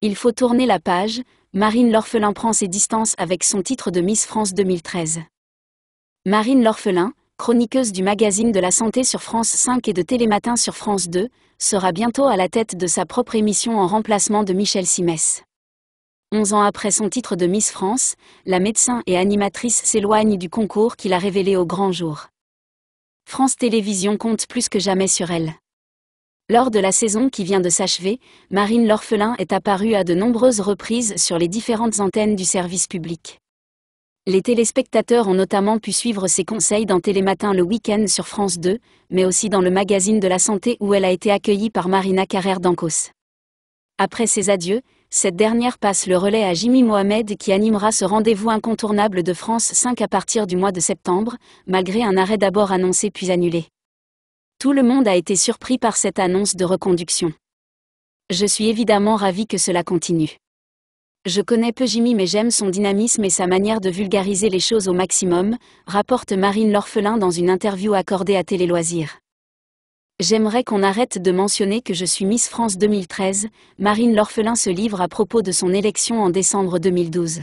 Il faut tourner la page, Marine L'Orphelin prend ses distances avec son titre de Miss France 2013. Marine L'Orphelin, chroniqueuse du magazine de la santé sur France 5 et de Télématin sur France 2, sera bientôt à la tête de sa propre émission en remplacement de Michel Simès. Onze ans après son titre de Miss France, la médecin et animatrice s'éloigne du concours qu'il a révélé au grand jour. France Télévisions compte plus que jamais sur elle. Lors de la saison qui vient de s'achever, Marine l'orphelin est apparue à de nombreuses reprises sur les différentes antennes du service public. Les téléspectateurs ont notamment pu suivre ses conseils dans Télématin le week-end sur France 2, mais aussi dans le magazine de la santé où elle a été accueillie par Marina Carrère d'Ancos. Après ses adieux, cette dernière passe le relais à Jimmy Mohamed qui animera ce rendez-vous incontournable de France 5 à partir du mois de septembre, malgré un arrêt d'abord annoncé puis annulé. Tout le monde a été surpris par cette annonce de reconduction. Je suis évidemment ravie que cela continue. Je connais peu Jimmy mais j'aime son dynamisme et sa manière de vulgariser les choses au maximum, rapporte Marine L'Orphelin dans une interview accordée à Télé Loisirs. J'aimerais qu'on arrête de mentionner que je suis Miss France 2013, Marine L'Orphelin se livre à propos de son élection en décembre 2012.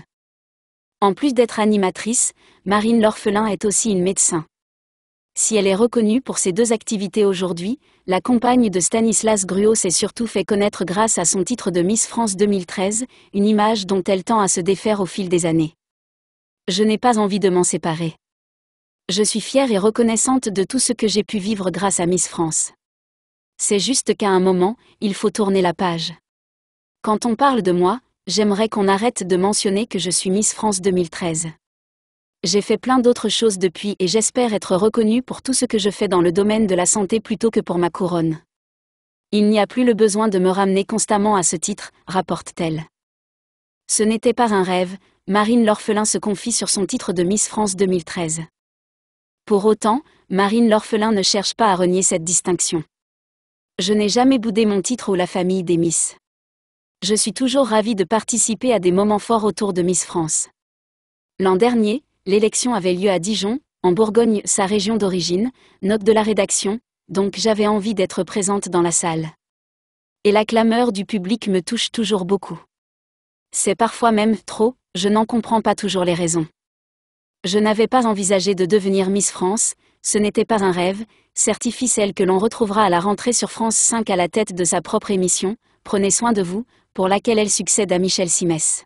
En plus d'être animatrice, Marine L'Orphelin est aussi une médecin. Si elle est reconnue pour ses deux activités aujourd'hui, la compagne de Stanislas Gruau s'est surtout fait connaître grâce à son titre de Miss France 2013, une image dont elle tend à se défaire au fil des années. Je n'ai pas envie de m'en séparer. Je suis fière et reconnaissante de tout ce que j'ai pu vivre grâce à Miss France. C'est juste qu'à un moment, il faut tourner la page. Quand on parle de moi, j'aimerais qu'on arrête de mentionner que je suis Miss France 2013. J'ai fait plein d'autres choses depuis et j'espère être reconnue pour tout ce que je fais dans le domaine de la santé plutôt que pour ma couronne. Il n'y a plus le besoin de me ramener constamment à ce titre, rapporte-t-elle. Ce n'était pas un rêve, Marine l'Orphelin se confie sur son titre de Miss France 2013. Pour autant, Marine l'Orphelin ne cherche pas à renier cette distinction. Je n'ai jamais boudé mon titre ou la famille des Miss. Je suis toujours ravie de participer à des moments forts autour de Miss France. L'an dernier, L'élection avait lieu à Dijon, en Bourgogne, sa région d'origine, note de la rédaction, donc j'avais envie d'être présente dans la salle. Et la clameur du public me touche toujours beaucoup. C'est parfois même trop, je n'en comprends pas toujours les raisons. Je n'avais pas envisagé de devenir Miss France, ce n'était pas un rêve, certifie celle que l'on retrouvera à la rentrée sur France 5 à la tête de sa propre émission, Prenez soin de vous, pour laquelle elle succède à Michel Simès.